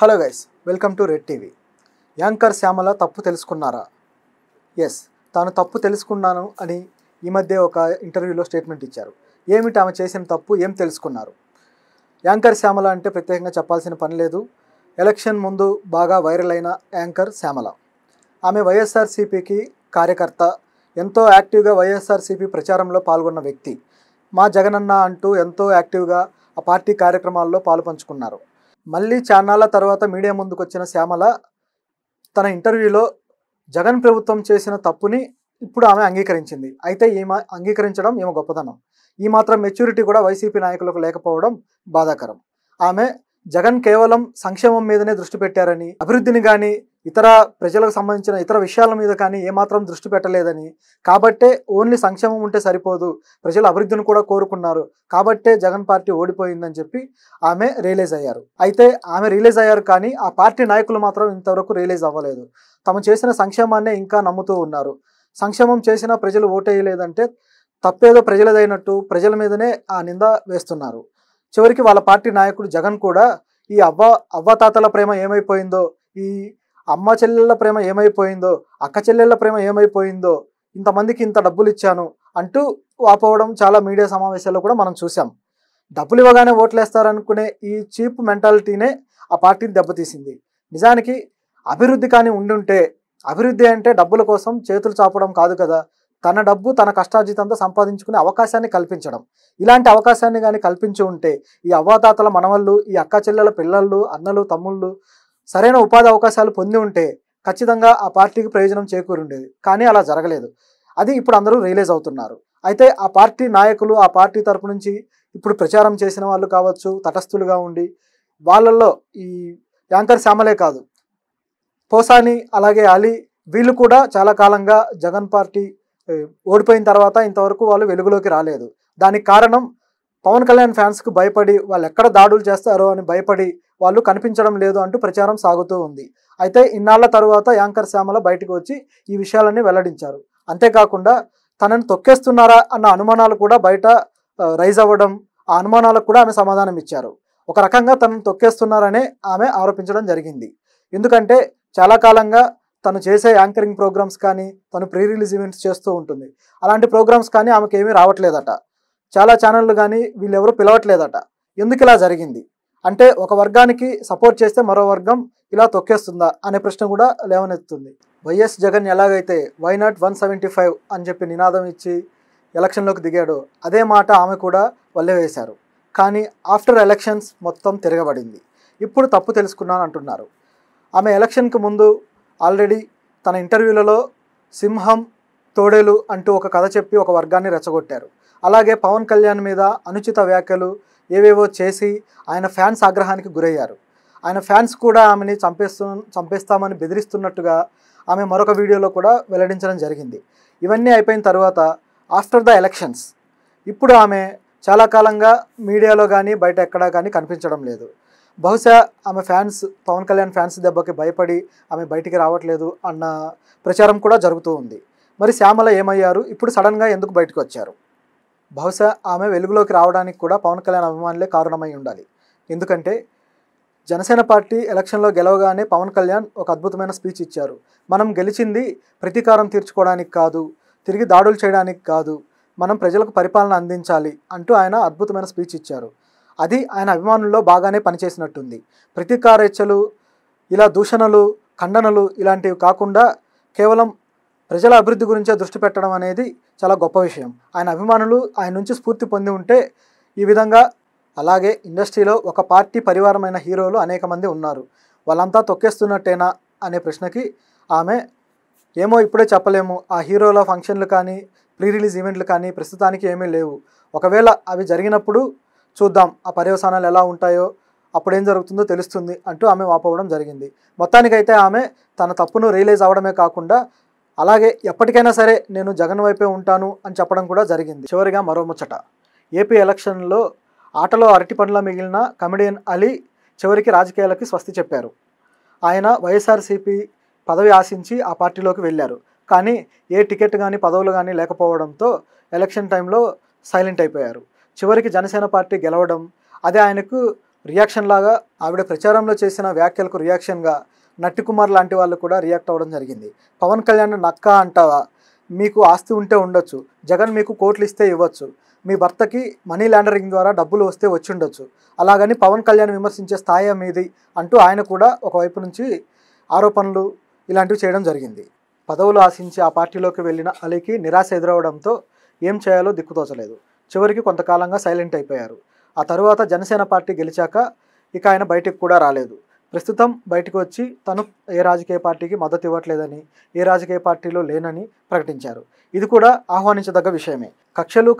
hello guys welcome to Red TV anchor Shyamala తప్పు తెలుసుకున్నారా yes తాను తప్పు తెలుసుకున్నాను అని ఈ మధ్య ఒక ఇంటర్వ్యూలో స్టేట్మెంట్ ఇచ్చారు ఏమిటి ఆమె చేసిన తప్పు ఏం తెలుసుకున్నారు యాంకర్ శ్యామల అంటే ప్రత్యేకంగా చెప్పాల్సిన పని లేదు ఎలక్షన్ ముందు బాగా వైరల్ అయిన యాంకర్ శ్యామల ఆమె వైఎస్ఆర్సీపీకి కార్యకర్త ఎంతో యాక్టివ్గా వైఎస్ఆర్సీపీ ప్రచారంలో పాల్గొన్న వ్యక్తి మా జగనన్న అంటూ ఎంతో యాక్టివ్గా ఆ పార్టీ కార్యక్రమాల్లో పాలు పంచుకున్నారు మళ్ళీ చాన్నాళ్ళ తర్వాత మీడియా ముందుకు వచ్చిన శ్యామల తన ఇంటర్వ్యూలో జగన్ ప్రభుత్వం చేసిన తప్పుని ఇప్పుడు ఆమె అంగీకరించింది అయితే ఈమె అంగీకరించడం ఏమో గొప్పతనం ఈ మాత్రం మెచ్యూరిటీ కూడా వైసీపీ నాయకులకు లేకపోవడం బాధాకరం ఆమె జగన్ కేవలం సంక్షేమం మీదనే దృష్టి పెట్టారని అభివృద్ధిని కానీ ఇతర ప్రజలకు సంబంధించిన ఇతర విషయాల మీద కానీ ఏమాత్రం దృష్టి పెట్టలేదని కాబట్టే ఓన్లీ సంక్షేమం ఉంటే సరిపోదు ప్రజలు అభివృద్ధిని కూడా కోరుకున్నారు కాబట్టే జగన్ పార్టీ ఓడిపోయిందని చెప్పి ఆమె రియలైజ్ అయ్యారు అయితే ఆమె రియలైజ్ అయ్యారు కానీ ఆ పార్టీ నాయకులు మాత్రం ఇంతవరకు రియలైజ్ అవ్వలేదు తమ చేసిన సంక్షేమాన్నే ఇంకా నమ్ముతూ ఉన్నారు సంక్షేమం చేసినా ప్రజలు ఓటేయలేదంటే తప్పేదో ప్రజలదైనట్టు ప్రజల మీదనే ఆ నింద వేస్తున్నారు చివరికి వాళ్ళ పార్టీ నాయకుడు జగన్ కూడా ఈ అవ్వ అవ్వతాతల ప్రేమ ఏమైపోయిందో ఈ అమ్మ చెల్లెళ్ళ ప్రేమ ఏమైపోయిందో అక్క చెల్లెళ్ళ ప్రేమ ఏమైపోయిందో ఇంతమందికి ఇంత డబ్బులు ఇచ్చాను అంటూ వాపోవడం చాలా మీడియా సమావేశాల్లో కూడా మనం చూసాం డబ్బులు ఇవ్వగానే ఓట్లేస్తారనుకునే ఈ చీప్ మెంటాలిటీనే ఆ పార్టీని దెబ్బతీసింది నిజానికి అభివృద్ధి కానీ ఉండుంటే అభివృద్ధి అంటే డబ్బుల కోసం చేతులు చాపడం కాదు కదా తన డబ్బు తన కష్టార్జితంతో సంపాదించుకునే అవకాశాన్ని కల్పించడం ఇలాంటి అవకాశాన్ని కానీ కల్పించి ఉంటే ఈ అవ్వాతాతల మనవళ్ళు ఈ అక్క చెల్లెల పిల్లలు అన్నలు తమ్ముళ్ళు సరైన ఉపాధి అవకాశాలు పొంది ఉంటే ఖచ్చితంగా ఆ పార్టీకి ప్రయోజనం చేకూరుండేది కానీ అలా జరగలేదు అది ఇప్పుడు అందరూ రియలైజ్ అవుతున్నారు అయితే ఆ పార్టీ నాయకులు ఆ పార్టీ తరపు నుంచి ఇప్పుడు ప్రచారం చేసిన వాళ్ళు కావచ్చు తటస్థులుగా ఉండి వాళ్ళల్లో ఈ యాంకర్ శ్యామలే కాదు పోసాని అలాగే అలీ వీళ్ళు కూడా చాలా కాలంగా జగన్ పార్టీ ఓడిపోయిన తర్వాత ఇంతవరకు వాళ్ళు వెలుగులోకి రాలేదు దానికి కారణం పవన్ కళ్యాణ్ ఫ్యాన్స్కు భయపడి వాళ్ళు ఎక్కడ దాడులు చేస్తారో అని భయపడి వాళ్ళు కనిపించడం లేదు అంటూ ప్రచారం సాగుతూ ఉంది అయితే ఇన్నాళ్ల తరువాత యాంకర్ శ్యామల బయటకు వచ్చి ఈ విషయాలన్నీ వెల్లడించారు అంతేకాకుండా తనను తొక్కేస్తున్నారా అన్న అనుమానాలు కూడా బయట రైజ్ అవ్వడం ఆ అనుమానాలకు కూడా ఆమె సమాధానం ఇచ్చారు ఒక రకంగా తనను తొక్కేస్తున్నారనే ఆమె ఆరోపించడం జరిగింది ఎందుకంటే చాలా కాలంగా తను చేసే యాంకరింగ్ ప్రోగ్రామ్స్ కానీ తను ప్రీ రిలీజ్ ఈవెంట్స్ చేస్తూ ఉంటుంది అలాంటి ప్రోగ్రామ్స్ కానీ ఆమెకేమీ రావట్లేదట చాలా ఛానళ్ళు కానీ వీళ్ళెవరూ పిలవట్లేదట ఎందుకు ఇలా జరిగింది అంటే ఒక వర్గానికి సపోర్ట్ చేస్తే మరో వర్గం ఇలా తొక్కేస్తుందా అనే ప్రశ్న కూడా లేవనెత్తుంది వైఎస్ జగన్ ఎలాగైతే why not one seventy five అని చెప్పి నినాదం ఇచ్చి ఎలక్షన్లోకి దిగాడు అదే మాట ఆమె కూడా వల్లే వేశారు కానీ ఆఫ్టర్ ఎలక్షన్స్ మొత్తం తిరగబడింది ఇప్పుడు తప్పు తెలుసుకున్నాను అంటున్నారు ఆమె ఎలక్షన్కి ముందు ఆల్రెడీ తన ఇంటర్వ్యూలలో సింహం తోడేలు అంటూ ఒక కథ చెప్పి ఒక వర్గాన్ని రెచ్చగొట్టారు అలాగే పవన్ కళ్యాణ్ మీద అనుచిత వ్యాఖ్యలు ఏవేవో చేసి ఆయన ఫ్యాన్స్ ఆగ్రహానికి గురయ్యారు ఆయన ఫ్యాన్స్ కూడా ఆమెని చంపేస్తు చంపేస్తామని బెదిరిస్తున్నట్టుగా ఆమె మరొక వీడియోలో కూడా వెల్లడించడం జరిగింది ఇవన్నీ అయిపోయిన తర్వాత ఆఫ్టర్ ద ఎలక్షన్స్ ఇప్పుడు ఆమె చాలా కాలంగా మీడియాలో కానీ బయట ఎక్కడా కానీ కనిపించడం లేదు బహుశా ఆమె ఫ్యాన్స్ పవన్ కళ్యాణ్ ఫ్యాన్స్ దెబ్బకి భయపడి ఆమె బయటికి రావట్లేదు అన్న ప్రచారం కూడా జరుగుతూ ఉంది మరి శ్యామల ఏమయ్యారు ఇప్పుడు సడన్గా ఎందుకు బయటకు వచ్చారు బహుశా ఆమె వెలుగులోకి రావడానికి కూడా పవన్ కళ్యాణ్ అభిమానులే కారణమై ఉండాలి ఎందుకంటే జనసేన పార్టీ ఎలక్షన్లో గెలవగానే పవన్ కళ్యాణ్ ఒక అద్భుతమైన స్పీచ్ ఇచ్చారు మనం గెలిచింది ప్రతీకారం తీర్చుకోవడానికి కాదు తిరిగి దాడులు చేయడానికి కాదు మనం ప్రజలకు పరిపాలన అందించాలి అంటూ ఆయన అద్భుతమైన స్పీచ్ ఇచ్చారు అది ఆయన అభిమానుల్లో బాగానే పనిచేసినట్టుంది ప్రతీకారేచ్ఛలు ఇలా దూషణలు ఖండనలు ఇలాంటివి కాకుండా కేవలం ప్రజల అభివృద్ధి గురించే దృష్టి పెట్టడం అనేది చాలా గొప్ప విషయం ఆయన అభిమానులు ఆయన నుంచి స్ఫూర్తి పొంది ఉంటే ఈ విధంగా అలాగే ఇండస్ట్రీలో ఒక పార్టీ పరివారమైన హీరోలు అనేక మంది ఉన్నారు వాళ్ళంతా తొక్కేస్తున్నట్టేనా అనే ప్రశ్నకి ఆమె ఏమో ఇప్పుడే చెప్పలేము ఆ హీరోల ఫంక్షన్లు కానీ ప్రీ రిలీజ్ ఈవెంట్లు కానీ ప్రస్తుతానికి ఏమీ లేవు ఒకవేళ అవి జరిగినప్పుడు చూద్దాం ఆ పర్యవసానాలు ఎలా ఉంటాయో అప్పుడేం జరుగుతుందో తెలుస్తుంది అంటూ ఆమె వాపోవడం జరిగింది మొత్తానికైతే ఆమె తన తప్పును రియలైజ్ అవడమే కాకుండా అలాగే ఎప్పటికైనా సరే నేను జగన్ వైపే ఉంటాను అని చెప్పడం కూడా జరిగింది చివరిగా మరో ముచ్చట ఏపీ ఎలక్షన్లో ఆటలో అరటి పండ్ల మిగిలిన కమెడియన్ అలీ చివరికి రాజకీయాలకి స్వస్తి చెప్పారు ఆయన వైఎస్ఆర్సీపీ పదవి ఆశించి ఆ పార్టీలోకి వెళ్ళారు కానీ ఏ టికెట్ కానీ పదవులు కానీ లేకపోవడంతో ఎలక్షన్ టైంలో సైలెంట్ అయిపోయారు చివరికి జనసేన పార్టీ గెలవడం అదే ఆయనకు రియాక్షన్ లాగా ఆవిడ ప్రచారంలో చేసిన వ్యాఖ్యలకు రియాక్షన్గా నట్టికుమార్ లాంటి వాళ్ళు కూడా రియాక్ట్ అవ్వడం జరిగింది పవన్ కళ్యాణ్ నక్క అంటావా మీకు ఆస్తి ఉంటే ఉండొచ్చు జగన్ మీకు కోట్లు ఇస్తే ఇవ్వచ్చు మీ భర్తకి మనీ లాండరింగ్ ద్వారా డబ్బులు వస్తే వచ్చి ఉండొచ్చు అలాగని పవన్ కళ్యాణ్ విమర్శించే స్థాయి మీది అంటూ ఆయన కూడా ఒకవైపు నుంచి ఆరోపణలు ఇలాంటివి చేయడం జరిగింది పదవులు ఆశించి ఆ పార్టీలోకి వెళ్ళిన అలీకి నిరాశ ఎదురవడంతో ఏం చేయాలో దిక్కుతోచలేదు చివరికి కొంతకాలంగా సైలెంట్ అయిపోయారు ఆ తరువాత జనసేన పార్టీ గెలిచాక ఇక ఆయన బయటకు కూడా రాలేదు ప్రస్తుతం బయటకు వచ్చి తను ఏ రాజకీయ పార్టీకి మద్దతు ఇవ్వట్లేదని ఏ రాజకీయ పార్టీలో లేనని ప్రకటించారు ఇది కూడా ఆహ్వానించదగ్గ విషయమే కక్షలు